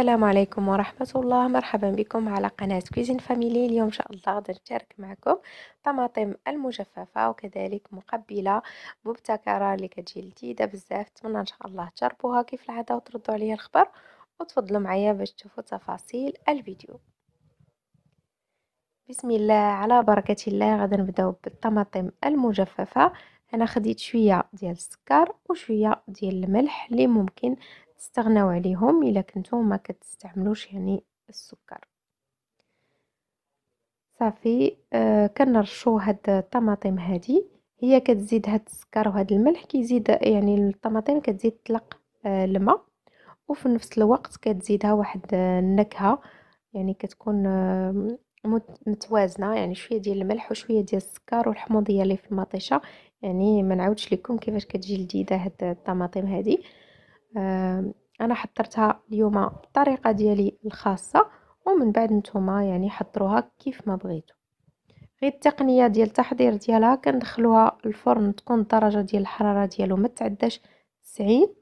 السلام عليكم ورحمة الله مرحبا بكم على قناة كويزين فاميلي اليوم إن شاء الله غادي نشارك معكم طماطم المجففة وكذلك مقبلة مبتكرة اللي كتجي لذيذة بزاف نتمنى إن شاء الله تجربوها كيف العادة وتردوا عليا الخبر وتفضلوا معايا باش تشوفوا تفاصيل الفيديو بسم الله على بركة الله غادي نبداو بالطماطم المجففة انا خديت شويه ديال السكر وشويه ديال الملح اللي ممكن تستغناو عليهم الا كنتو ما كتستعملوش يعني السكر صافي آه كنرشو هاد الطماطم هادي هي كتزيد هاد السكر وهاد الملح كيزيد يعني الطماطم كتزيد تطلق آه الماء وفي نفس الوقت كتزيدها واحد آه، النكهه يعني كتكون آه متوازنه يعني شويه ديال الملح وشويه ديال السكر والحموضيه اللي في المطيشه يعني ما نعاودش لكم كيفاش كتجي لذيذه هاد الطماطم هذه انا حضرتها اليوم بالطريقه ديالي الخاصه ومن بعد نتوما يعني حضروها كيف ما بغيتو غير التقنيه ديال التحضير ديالها كندخلوها الفرن تكون الدرجه ديال الحراره ديالو ما تعداش 90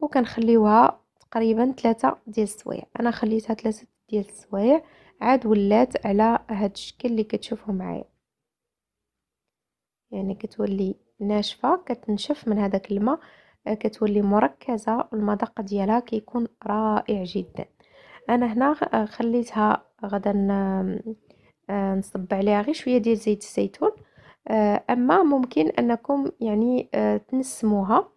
وكنخليوها تقريبا 3 ديال السوايع انا خليتها 3 ديال السوايع عاد ولات على هذا الشكل اللي كتشوفوا معايا يعني كتولي ناشفه كتنشف من هذاك الماء كتولي مركزة والمذاق ديالها كيكون رائع جدا انا هنا خليتها غدا نصب عليها غير شويه ديال زيت الزيتون آه، اما ممكن انكم يعني آه، تنسموها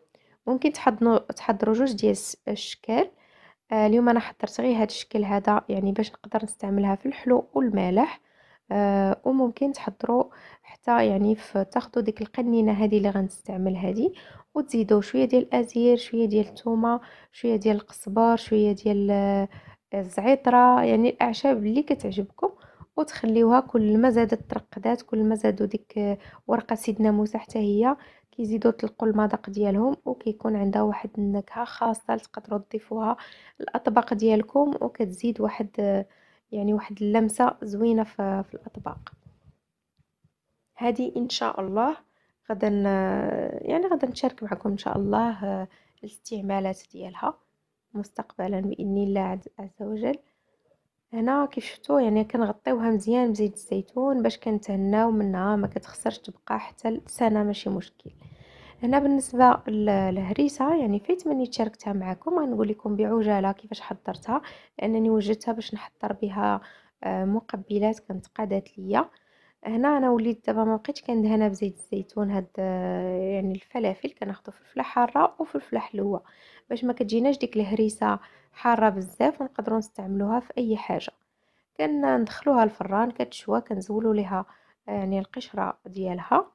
ممكن تحضنو تحضروا جوج ديال الشكل آه، اليوم انا حضرت غير هذا الشكل هذا يعني باش نقدر نستعملها في الحلو والمالح آه وممكن تحضروا حتى يعني تاخذوا ديك القنينه هذه اللي غنستعمل هذه وتزيدوا شويه ديال الازير شويه ديال الثومه شويه ديال القزبر شويه ديال آه، الزعتره يعني الاعشاب اللي كتعجبكم وتخليوها كل ما زادت ترقدات كل ما زادوا ديك آه، ورقه سيدنا موسى حتى هي كيزيدوا تلقوا المذاق ديالهم وكيكون عندها واحد النكهه خاصه تقدروا تضيفوها الاطباق ديالكم وكتزيد واحد آه، يعني واحد اللمسه زوينه في, في الاطباق هذه ان شاء الله غدا يعني غدا نشارك معكم ان شاء الله آه، الاستعمالات ديالها مستقبلا باذن الله عز وجل هنا كيف شفتوا يعني كنغطيوها مزيان بزيت الزيتون باش كنتهناو منها ما كتخسرش تبقى حتى سنه ماشي مشكل هنا بالنسبه للهريسه يعني فيت مني تشاركتها معكم غنقول لكم بعجاله كيفاش حضرتها لانني وجدتها باش نحضر بها آه، مقبلات كانت قادات ليا هنا انا وليت دابا ما بقيتش كندهنا بزيت الزيتون هاد آه، يعني الفلافل كناخدو فلفله حاره وفلفله حلوه باش ما كتجيناش ديك الهريسه حاره بزاف ونقدروا نستعملوها في اي حاجه كندخلوها الفران كتشوى كنزولوا ليها آه، يعني القشره ديالها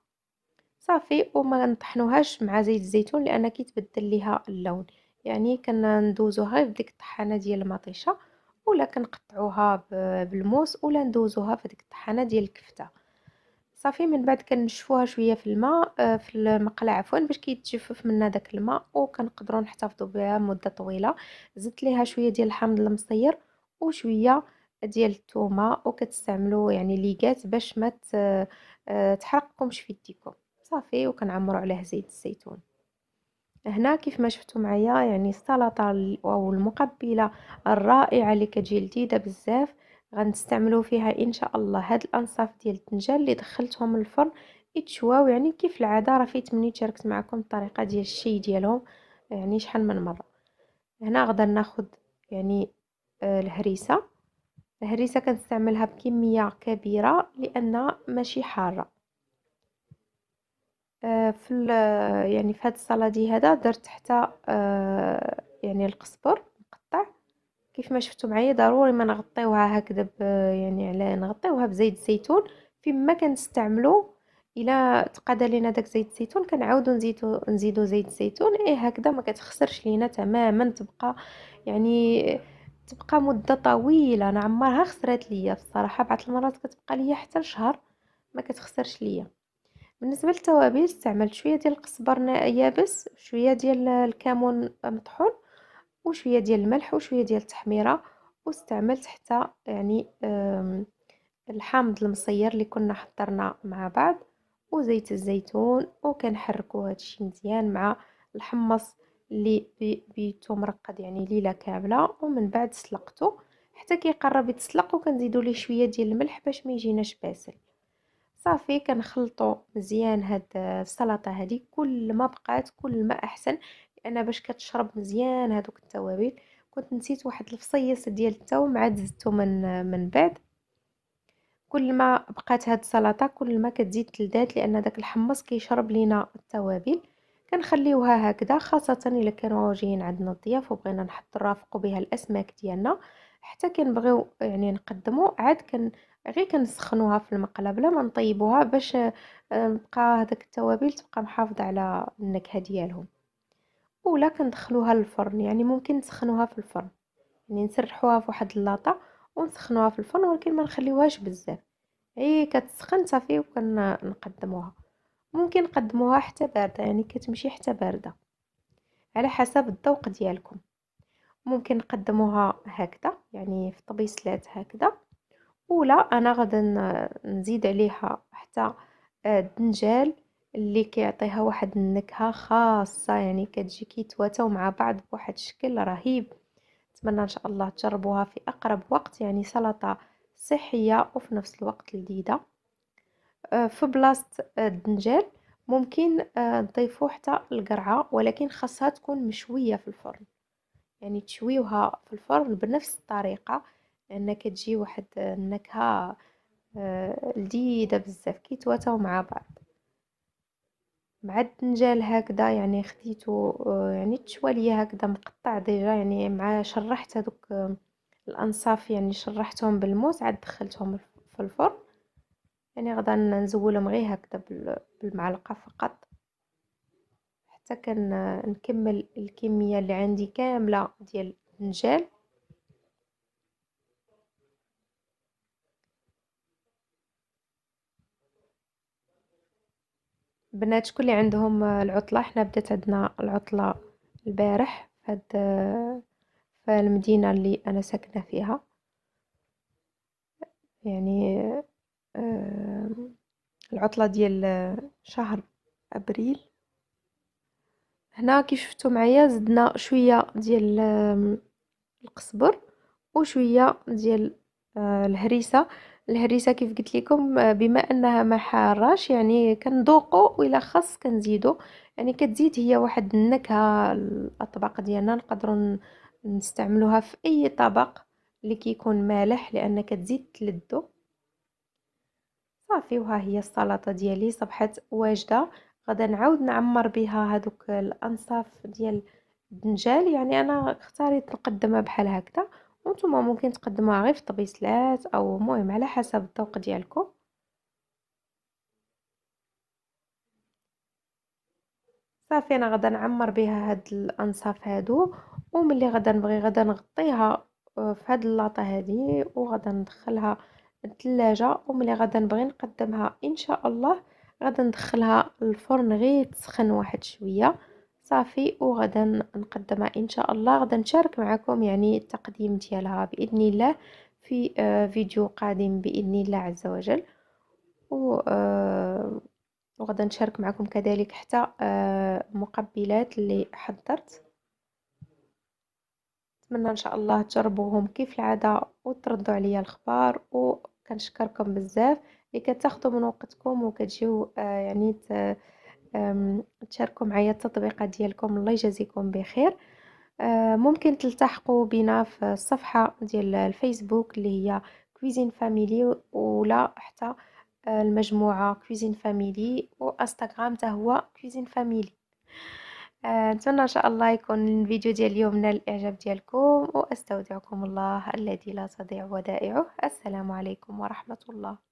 صافي وما نطحنوهاش مع زيت الزيتون لان كيتبدل ليها اللون يعني ندوزوها غير ديك الطحانه ديال المطيشه ولا كنقطعوها بالموس ولا ندوزوها في ديك الطحانه ديال الكفته صافي من بعد كنشفوها شويه في الماء آه، في المقله عفوا باش كيتجفف منها داك الماء وكنقدروا نحتفظوا بها مده طويله زدت ليها شويه ديال الحامض المصير وشويه ديال الثومه وكتستعملوا يعني ليغات باش ما آه، تحرقكمش في يديكم صافي وكنعمروا عليه زيت الزيتون هنا كيف ما شفتوا معايا يعني السلطه او المقبله الرائعه اللي كتجي لذيذه بزاف غنستعملوا فيها ان شاء الله هاد الانصاف ديال الدنجه اللي دخلتهم الفرن يتشواو يعني كيف العاده راه مني شاركت معكم الطريقه ديال الشي ديالهم يعني شحال من مره هنا غدا ناخذ يعني آه الهريسه الهريسه كنستعملها بكميه كبيره لان ماشي حاره آه، في يعني في هذا السلادي هذا درت حتى آه، يعني القزبر مقطع كيف ما شفتوا معايا ضروري ما نغطيوها هكذا يعني على نغطيوها بزيت الزيتون فيما كنستعملو الا تقاد لينا داك زيت الزيتون كنعاودو نزيدو نزيدو زيت الزيتون اي هكذا ما كتخسرش لينا تماما تبقى يعني تبقى مده طويله انا عمرها خسرات ليا بصراحه بعض المرات كتبقى ليا حتى لشهر ما كتخسرش ليا بالنسبه للتوابل استعملت شويه ديال القزبر يابس شويه ديال الكمون مطحون وشويه ديال الملح وشويه ديال التحميره واستعملت حتى يعني الحامض المصير اللي كنا حضرنا مع بعض وزيت الزيتون وكنحركو هادشي مزيان مع الحمص اللي بيتو مرقد يعني ليله كامله ومن بعد سلقته حتى كيقرب يتسلق وكنزيدوا ليه شويه ديال الملح باش ما يجيناش باسل صافي كنخلطوا مزيان هاد آه، السلطه هذه كل ما بقات كل ما احسن لان باش كتشرب مزيان هادوك التوابل كنت نسيت واحد الفصيص ديال التو مع زدته من آه، من بعد كل ما بقات هاد السلطه كل ما كتزيد تلذات لان داك الحمص كيشرب لينا التوابل كنخليوها هكذا خاصه الا كانوا واجهين عندنا الضياف وبغينا نحط نرافقوا بها الاسماك ديالنا حتى كنبغيو يعني نقدمو عاد كن غير كنسخنوها في المقله بلا ما نطيبوها باش نبقى هذاك التوابل تبقى محافظه على النكهه ديالهم ولا كندخلوها للفرن يعني ممكن نسخنوها في الفرن يعني نسرحوها في واحد اللاطه ونسخنوها في الفرن ولكن ما نخليوهاش بزاف هي كتسخن صافي وكنقدموها ممكن نقدموها حتى بارده يعني كتمشي حتى بارده على حسب الذوق ديالكم ممكن نقدموها هكذا يعني في طبيسلات هكذا ولا انا غدا نزيد عليها حتى آه، الدنجال اللي كيعطيها واحد النكهه خاصه يعني كتجي كيتواتاو مع بعض بواحد الشكل رهيب نتمنى ان شاء الله تجربوها في اقرب وقت يعني سلطه صحيه وفي نفس الوقت لذيذه آه، في بلاصه آه، الدنجال ممكن نضيفو حتى القرعه ولكن خاصها تكون مشويه في الفرن يعني تشويوها في الفرن بنفس الطريقه لان كتجي واحد النكهه آه، لذيذه بزاف كيتواتاو مع بعض مع الدنجال هكذا يعني خديته آه، يعني تشوى ليا هكذا مقطع ديجا يعني مع شرحت هذوك آه، الانصاف يعني شرحتهم بالموس عاد دخلتهم في الفرن يعني غدا نزولهم غير هكذا بالمعلقه فقط حتى نكمل الكمية اللي عندي كاملة ديال النجال بنات شكون اللي عندهم العطله حنا بدات عندنا العطله البارح فهاد في المدينه اللي انا ساكنه فيها يعني العطله ديال شهر ابريل هنا كي شفتوا معايا زدنا شويه ديال القزبر وشويه ديال آه، الهريسه الهريسه كيف قلت لكم آه، بما انها ما حاراش يعني كنذوقوا والا خاص كنزيدو يعني كتزيد هي واحد النكهه الاطباق ديالنا نقدروا نستعملوها في اي طبق اللي كيكون مالح لان كتزيد تلذو صافي وها هي السلطه ديالي صبحت واجده غادا نعاود نعمر بها هذوك الانصاف ديال الدنجال يعني انا اختاريت نقدمها بحال هكذا وانتم ممكن تقدموها غير في طبيسلات او مهم على حسب الذوق ديالكم صافي انا غدا نعمر بها هاد الانصاف هادو وملي غدا نبغي غدا نغطيها آه، في هاد اللاطه هادي وغدا ندخلها الثلاجه وملي غدا نبغي نقدمها ان شاء الله غادا ندخلها الفرن غير تسخن واحد شويه صافي وغدا نقدمها ان شاء الله غدا نشارك معكم يعني التقديم ديالها باذن الله في آه، فيديو قادم باذن الله عز وجل و آه، وغدا نشارك معكم كذلك حتى المقبلات آه، اللي حضرت نتمنى ان شاء الله تجربوهم كيف العاده وتردوا عليا الاخبار وكنشكركم بزاف اللي كتاخذوا من وقتكم وكتجيو آه، يعني تشاركوا معايا التطبيقات ديالكم الله يجازيكم بخير آه، ممكن تلتحقوا بنا في الصفحه ديال الفيسبوك اللي هي كويزين فاميلي ولا حتى آه، المجموعه كويزين فاميلي وانستغرام حتى هو كويزين فاميلي نتمنى ان شاء الله يكون الفيديو ديال اليوم نال الاعجاب ديالكم واستودعكم الله الذي لا تضيع ودائعه السلام عليكم ورحمه الله